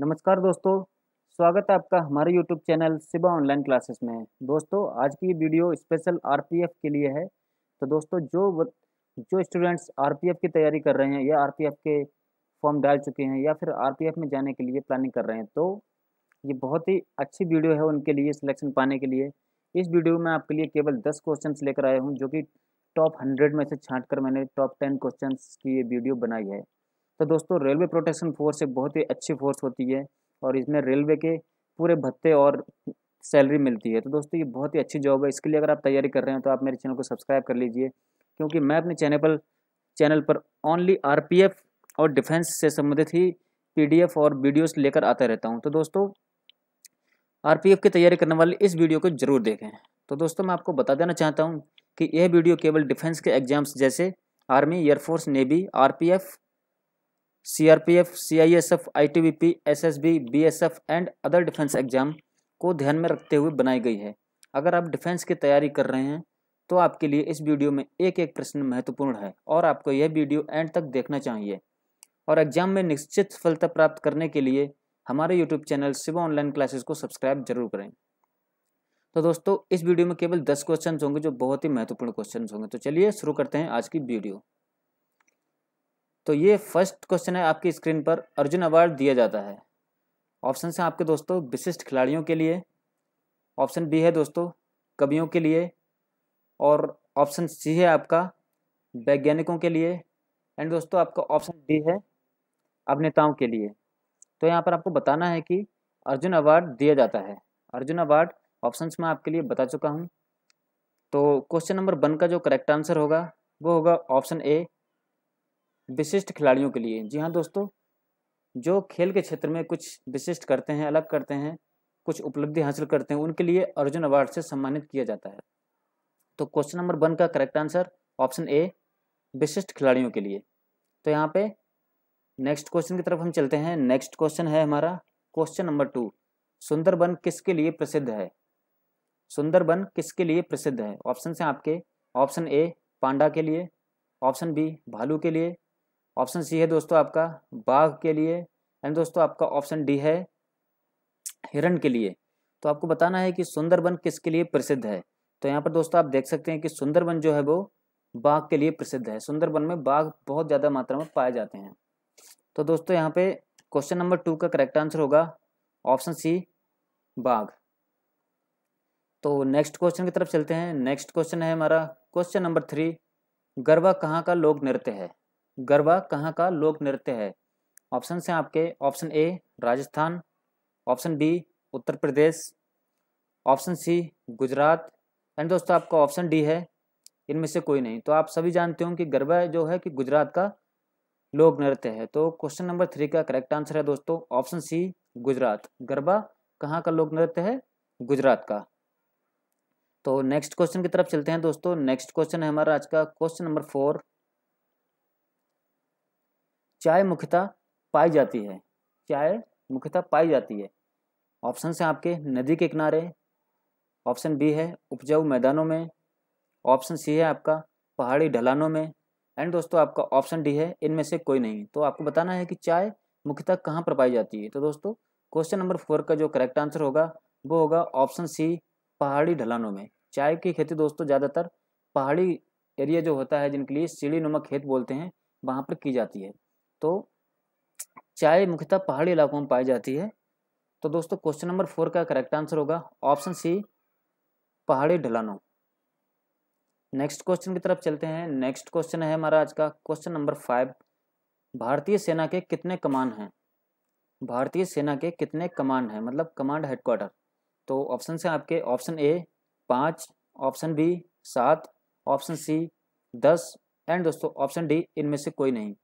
नमस्कार दोस्तों स्वागत है आपका हमारे YouTube channel Siba online classes में दोस्तों आज की वीडियो स्पेशल आरपीएफ के लिए है तो दोस्तों जो जो स्टूडेंट्स आरपीएफ की तैयारी कर रहे हैं या आरपीएफ के फॉर्म डाल चुके हैं या फिर आरपीएफ में जाने के लिए प्लानिंग कर रहे हैं तो ये बहुत ही अच्छी वीडियो है उनके लिए सिलेक्शन पाने के लिए इस वीडियो में आपके लिए केवल दस क्वेश्चन लेकर आया हूँ जो कि टॉप हंड्रेड में से छाँट मैंने टॉप टेन क्वेश्चन की ये वीडियो बनाई है तो दोस्तों रेलवे प्रोटेक्शन फोर्स एक बहुत ही अच्छी फोर्स होती है और इसमें रेलवे के पूरे भत्ते और सैलरी मिलती है तो दोस्तों ये बहुत ही अच्छी जॉब है इसके लिए अगर आप तैयारी कर रहे हैं तो आप मेरे चैनल को सब्सक्राइब कर लीजिए क्योंकि मैं अपने चैनल पर चैनल पर ओनली आर और डिफेंस से संबंधित ही पी और वीडियोस लेकर आता रहता हूं तो दोस्तों आर की तैयारी करने वाले इस वीडियो को जरूर देखें तो दोस्तों मैं आपको बता देना चाहता हूँ कि यह वीडियो केवल डिफेंस के एग्जाम्स जैसे army air force navy or CRPF, CISF, ITBP, SSB, BSF and other defence exam को ध्यान में रखते हुए बनाई गई है अगर आप डिफेंस की तैयारी कर रहे हैं तो आपके लिए इस वीडियो में एक एक प्रश्न महत्वपूर्ण है और आपको यह वीडियो एंड तक देखना चाहिए और एग्जाम में निश्चित सफलता प्राप्त करने के लिए हमारे YouTube channel Shiv online classes को सब्सक्राइब जरूर करें तो दोस्तों इस वीडियो में केवल दस क्वेश्चन होंगे जो बहुत ही महत्वपूर्ण क्वेश्चन होंगे तो चलिए शुरू करते हैं आज की वीडियो तो ये फर्स्ट क्वेश्चन है आपकी स्क्रीन पर अर्जुन अवार्ड दिया जाता है ऑप्शन हैं आपके दोस्तों विशिष्ट खिलाड़ियों के लिए ऑप्शन बी है दोस्तों कवियों के लिए और ऑप्शन सी है आपका वैज्ञानिकों के लिए एंड दोस्तों आपका ऑप्शन डी है अभिनेताओं के लिए तो यहाँ पर आपको बताना है कि अर्जुन अवार्ड दिया जाता है अर्जुन अवार्ड ऑप्शन में आपके लिए बता चुका हूँ तो क्वेश्चन नंबर वन का जो करेक्ट आंसर होगा वो होगा ऑप्शन ए विशिष्ट खिलाड़ियों के लिए जी हाँ दोस्तों जो खेल के क्षेत्र में कुछ विशिष्ट करते हैं अलग करते हैं कुछ उपलब्धि हासिल करते हैं उनके लिए अर्जुन अवार्ड से सम्मानित किया जाता है तो क्वेश्चन नंबर वन का करेक्ट आंसर ऑप्शन ए विशिष्ट खिलाड़ियों के लिए तो यहाँ पे नेक्स्ट क्वेश्चन की तरफ हम चलते हैं नेक्स्ट क्वेश्चन है हमारा क्वेश्चन नंबर टू सुंदरबन किसके लिए प्रसिद्ध है सुंदरबन किसके लिए प्रसिद्ध है ऑप्शन से आपके ऑप्शन ए पांडा के लिए ऑप्शन बी भालू के लिए ऑप्शन सी है दोस्तों आपका बाघ के लिए एंड दोस्तों आपका ऑप्शन डी है हिरण के लिए तो आपको बताना है कि सुंदरबन किसके लिए प्रसिद्ध है तो यहाँ पर दोस्तों आप देख सकते हैं कि सुंदरबन जो है वो बाघ के लिए प्रसिद्ध है सुंदरबन में बाघ बहुत ज़्यादा मात्रा में पाए जाते हैं तो दोस्तों यहाँ पे क्वेश्चन नंबर टू का करेक्ट आंसर होगा ऑप्शन सी बाघ तो नेक्स्ट क्वेश्चन की तरफ चलते हैं नेक्स्ट क्वेश्चन है हमारा क्वेश्चन नंबर थ्री गरबा कहाँ का लोक नृत्य है गरबा कहाँ का लोक नृत्य है ऑप्शन हैं आपके option A Rajasthan option B Uttar Pradesh option C Gujarat and दोस्तों आपका ऑप्शन डी है इनमें से कोई नहीं तो आप सभी जानते हो कि गरबा जो है कि गुजरात का लोक नृत्य है तो क्वेश्चन नंबर थ्री का करेक्ट आंसर है दोस्तों ऑप्शन सी गुजरात गरबा कहाँ का लोक नृत्य है गुजरात का तो नेक्स्ट क्वेश्चन की तरफ चलते हैं दोस्तों नेक्स्ट क्वेश्चन है हमारा आज का क्वेश्चन नंबर फोर चाय मुख्यतः पाई जाती है चाय मुख्यतः पाई जाती है ऑप्शन से आपके नदी के किनारे ऑप्शन बी है उपजाऊ मैदानों में ऑप्शन सी है आपका पहाड़ी ढलानों में एंड दोस्तों आपका ऑप्शन डी है इनमें से कोई नहीं तो आपको बताना है कि चाय मुख्यतः कहाँ पर पाई जाती है तो दोस्तों क्वेश्चन नंबर फोर का जो करेक्ट आंसर होगा वो होगा ऑप्शन सी पहाड़ी ढलानों में चाय की खेती दोस्तों ज़्यादातर पहाड़ी एरिया जो होता है जिनके लिए सीढ़ी नुमा खेत बोलते हैं वहाँ पर की जाती है तो चाय मुख्यतः पहाड़ी इलाकों में पाई जाती है तो दोस्तों क्वेश्चन नंबर फोर का करेक्ट आंसर होगा ऑप्शन सी पहाड़ी ढलानों नेक्स्ट क्वेश्चन की तरफ चलते हैं नेक्स्ट क्वेश्चन है हमारा आज का क्वेश्चन नंबर फाइव भारतीय सेना के कितने कमान हैं भारतीय सेना के कितने कमांड हैं मतलब कमांड हेडक्वार्टर तो ऑप्शन से आपके ऑप्शन ए पाँच ऑप्शन बी सात ऑप्शन सी दस एंड दोस्तों ऑप्शन डी इनमें से कोई नहीं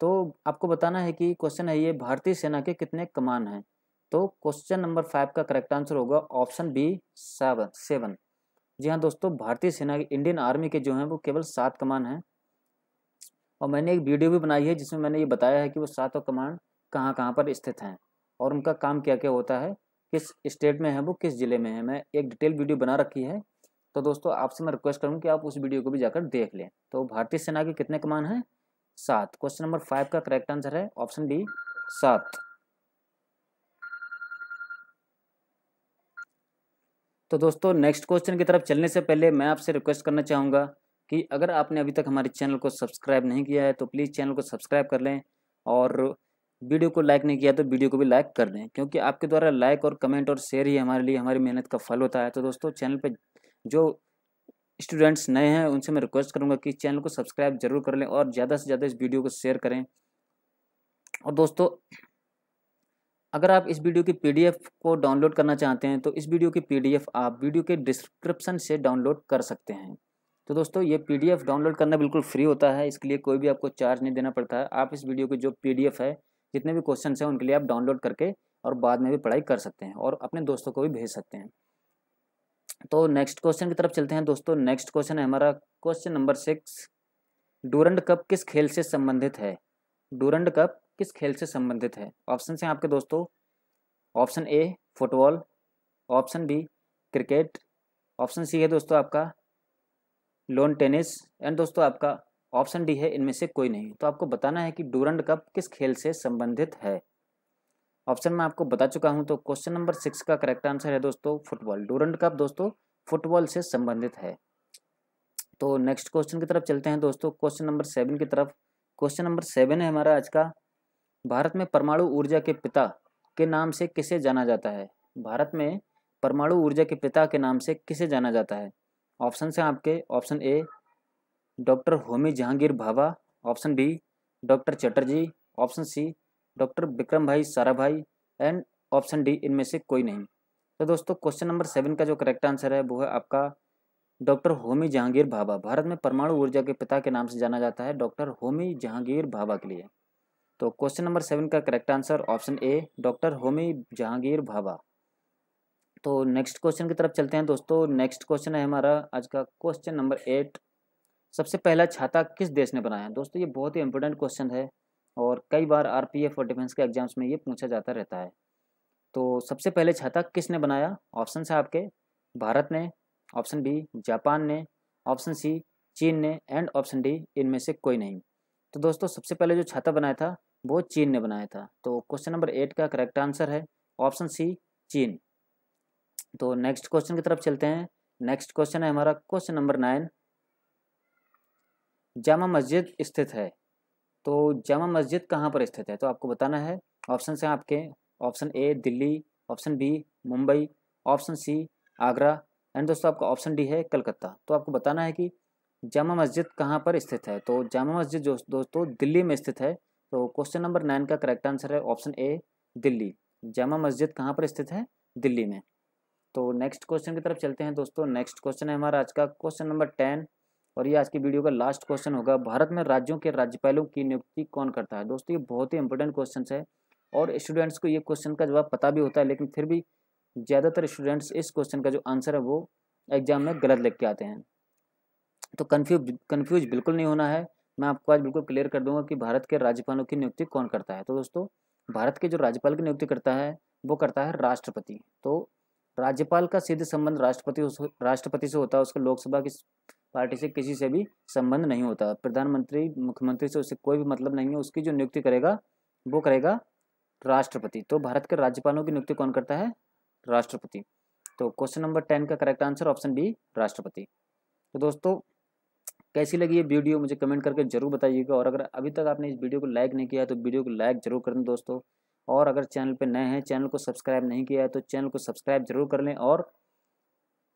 तो आपको बताना है कि क्वेश्चन है ये भारतीय सेना के कितने कमान हैं तो क्वेश्चन नंबर फाइव का करेक्ट आंसर होगा ऑप्शन बी सेवन सेवन जी हाँ दोस्तों भारतीय सेना के इंडियन आर्मी के जो हैं वो केवल सात कमान हैं और मैंने एक वीडियो भी बनाई है जिसमें मैंने ये बताया है कि वो सातों कमान कहाँ कहाँ पर स्थित हैं और उनका काम क्या क्या होता है किस स्टेट में है वो किस ज़िले में है मैं एक डिटेल वीडियो बना रखी है तो दोस्तों आपसे मैं रिक्वेस्ट करूँ कि आप उस वीडियो को भी जाकर देख लें तो भारतीय सेना के कितने कमान हैं सात क्वेश्चन नंबर फाइव का करेक्ट आंसर है ऑप्शन डी सात तो दोस्तों नेक्स्ट क्वेश्चन की तरफ चलने से पहले मैं आपसे रिक्वेस्ट करना चाहूँगा कि अगर आपने अभी तक हमारे चैनल को सब्सक्राइब नहीं किया है तो प्लीज़ चैनल को सब्सक्राइब कर लें और वीडियो को लाइक नहीं किया तो वीडियो को भी लाइक कर दें क्योंकि आपके द्वारा लाइक और कमेंट और शेयर ही हमारे लिए हमारी मेहनत का फल होता है तो दोस्तों चैनल पर जो स्टूडेंट्स नए हैं उनसे मैं रिक्वेस्ट करूंगा कि चैनल को सब्सक्राइब जरूर कर लें और ज़्यादा से ज़्यादा इस वीडियो को शेयर करें और दोस्तों अगर आप इस वीडियो की पीडीएफ को डाउनलोड करना चाहते हैं तो इस वीडियो की पीडीएफ आप वीडियो के डिस्क्रिप्शन से डाउनलोड कर सकते हैं तो दोस्तों ये पीडीएफ डाउनलोड करना बिल्कुल फ्री होता है इसके लिए कोई भी आपको चार्ज नहीं देना पड़ता है आप इस वीडियो की जो पीडीएफ है जितने भी क्वेश्चन हैं उनके लिए आप डाउनलोड करके और बाद में भी पढ़ाई कर सकते हैं और अपने दोस्तों को भी भेज सकते हैं तो नेक्स्ट क्वेश्चन की तरफ चलते हैं दोस्तों नेक्स्ट क्वेश्चन है हमारा question number six Durand Cup किस खेल से संबंधित है डूरंड कप किस खेल से संबंधित है ऑप्शन हैं आपके दोस्तों option A football option B cricket option C है दोस्तों आपका लोन टेनिस एंड दोस्तों आपका ऑप्शन डी है इनमें से कोई नहीं तो आपको बताना है कि डूरंड कप किस खेल से संबंधित है ऑप्शन मैं आपको बता चुका हूं तो क्वेश्चन नंबर सिक्स का करेक्ट आंसर है दोस्तों फुटबॉल डोरंट कप दोस्तों फुटबॉल से संबंधित है तो नेक्स्ट क्वेश्चन की तरफ चलते हैं दोस्तों क्वेश्चन नंबर सेवन की तरफ क्वेश्चन नंबर सेवन है हमारा आज का भारत में परमाणु ऊर्जा के पिता के नाम से किसे जाना जाता है भारत में परमाणु ऊर्जा के पिता के नाम से किसे जाना जाता है ऑप्शन हैं आपके option A doctor Homi Jehangir Bhabha option B doctor Chatterjee option C doctor Vikram भाई सारा भाई एंड ऑप्शन डी इनमें से कोई नहीं तो दोस्तों क्वेश्चन नंबर सेवन का जो करेक्ट आंसर है वो है आपका डॉक्टर होमी जहांगीर भाभा भारत में परमाणु ऊर्जा के पिता के नाम से जाना जाता है डॉक्टर होमी जहांगीर भाभा के लिए तो क्वेश्चन नंबर सेवन का correct answer option A doctor Homi Jehangir Bhabha तो नेक्स्ट क्वेश्चन की तरफ चलते हैं दोस्तों नेक्स्ट क्वेश्चन है हमारा आज का क्वेश्चन नंबर एट सबसे पहला छाता किस देश ने बनाया दोस्तों ये बहुत ही इंपॉर्टेंट क्वेश्चन है और कई बार आरपीएफ और डिफेंस के एग्जाम्स में ये पूछा जाता रहता है तो सबसे पहले छाता किसने बनाया ऑप्शन है आपके भारत ने ऑप्शन बी जापान ने ऑप्शन सी चीन ने एंड ऑप्शन डी इनमें से कोई नहीं तो दोस्तों सबसे पहले जो छाता बनाया था वो चीन ने बनाया था तो क्वेश्चन नंबर एट का करेक्ट आंसर है ऑप्शन सी चीन तो नेक्स्ट क्वेश्चन की तरफ चलते हैं नेक्स्ट क्वेश्चन है हमारा क्वेश्चन नंबर नाइन जामा मस्जिद स्थित है तो जामा मस्जिद कहाँ पर स्थित है तो आपको बताना है ऑप्शन हैं आपके option A Delhi option B Mumbai option C Agra and दोस्तों आपका ऑप्शन डी है कलकत्ता तो आपको बताना है कि जामा मस्जिद कहाँ पर स्थित है तो जामा मस्जिद जो दोस्तों दिल्ली में स्थित है तो क्वेश्चन नंबर नाइन का करेक्ट आंसर है ऑप्शन ए दिल्ली जामा मस्जिद कहाँ पर स्थित है दिल्ली में तो नेक्स्ट क्वेश्चन की तरफ चलते हैं दोस्तों नेक्स्ट क्वेश्चन है हमारा आज का क्वेश्चन नंबर टेन और ये आज की वीडियो का लास्ट क्वेश्चन होगा भारत में राज्यों के राज्यपालों की नियुक्ति कौन करता है दोस्तों ये बहुत ही इंपॉर्टेंट क्वेश्चन है और स्टूडेंट्स को ये क्वेश्चन का जवाब पता भी होता है लेकिन फिर भी ज़्यादातर स्टूडेंट्स इस क्वेश्चन का जो आंसर है वो एग्जाम में गलत लिख के आते हैं तो कन्फ्यूज कन्फ्यूज बिल्कुल नहीं होना है मैं आपको आज बिल्कुल क्लियर कर दूंगा कि भारत के राज्यपालों की नियुक्ति कौन करता है तो दोस्तों भारत के जो राज्यपाल की नियुक्ति करता है वो करता है राष्ट्रपति तो राज्यपाल का सीधे संबंध राष्ट्रपति राष्ट्रपति से होता है उसका लोकसभा की पार्टी से किसी से भी संबंध नहीं होता प्रधानमंत्री मुख्यमंत्री से उसे कोई भी मतलब नहीं है उसकी जो नियुक्ति करेगा वो करेगा राष्ट्रपति तो भारत के राज्यपालों की नियुक्ति कौन करता है राष्ट्रपति तो क्वेश्चन नंबर टेन का करेक्ट आंसर ऑप्शन बी राष्ट्रपति तो दोस्तों कैसी लगी ये वीडियो मुझे कमेंट करके जरूर बताइएगा और अगर अभी तक आपने इस वीडियो को लाइक नहीं किया तो वीडियो को लाइक जरूर कर दोस्तों और अगर चैनल पर नए हैं चैनल को सब्सक्राइब नहीं किया है तो चैनल को सब्सक्राइब जरूर कर लें और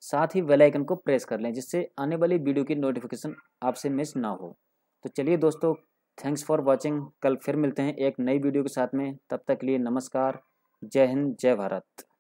साथ ही वेलाइकन को प्रेस कर लें जिससे आने वाली वीडियो की नोटिफिकेशन आपसे मिस ना हो तो चलिए दोस्तों थैंक्स फॉर वॉचिंग कल फिर मिलते हैं एक नई वीडियो के साथ में तब तक के लिए नमस्कार जय हिंद जय भारत